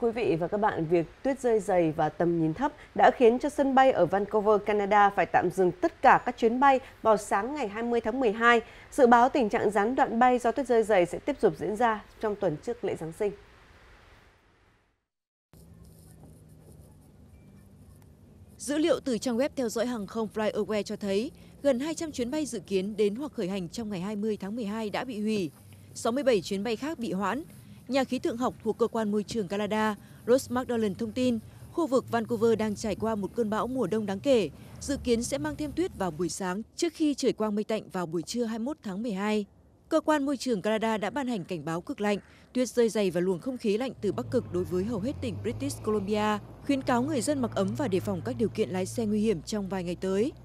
Thưa quý vị và các bạn, việc tuyết rơi dày và tầm nhìn thấp đã khiến cho sân bay ở Vancouver, Canada phải tạm dừng tất cả các chuyến bay vào sáng ngày 20 tháng 12. Dự báo tình trạng gián đoạn bay do tuyết rơi dày sẽ tiếp tục diễn ra trong tuần trước lễ Giáng sinh. Dữ liệu từ trang web theo dõi hàng không FlyAware cho thấy gần 200 chuyến bay dự kiến đến hoặc khởi hành trong ngày 20 tháng 12 đã bị hủy, 67 chuyến bay khác bị hoãn Nhà khí tượng học thuộc Cơ quan Môi trường Canada Ross McDonald thông tin, khu vực Vancouver đang trải qua một cơn bão mùa đông đáng kể, dự kiến sẽ mang thêm tuyết vào buổi sáng trước khi trời quang mây tạnh vào buổi trưa 21 tháng 12. Cơ quan môi trường Canada đã ban hành cảnh báo cực lạnh, tuyết rơi dày và luồng không khí lạnh từ Bắc Cực đối với hầu hết tỉnh British Columbia, khuyến cáo người dân mặc ấm và đề phòng các điều kiện lái xe nguy hiểm trong vài ngày tới.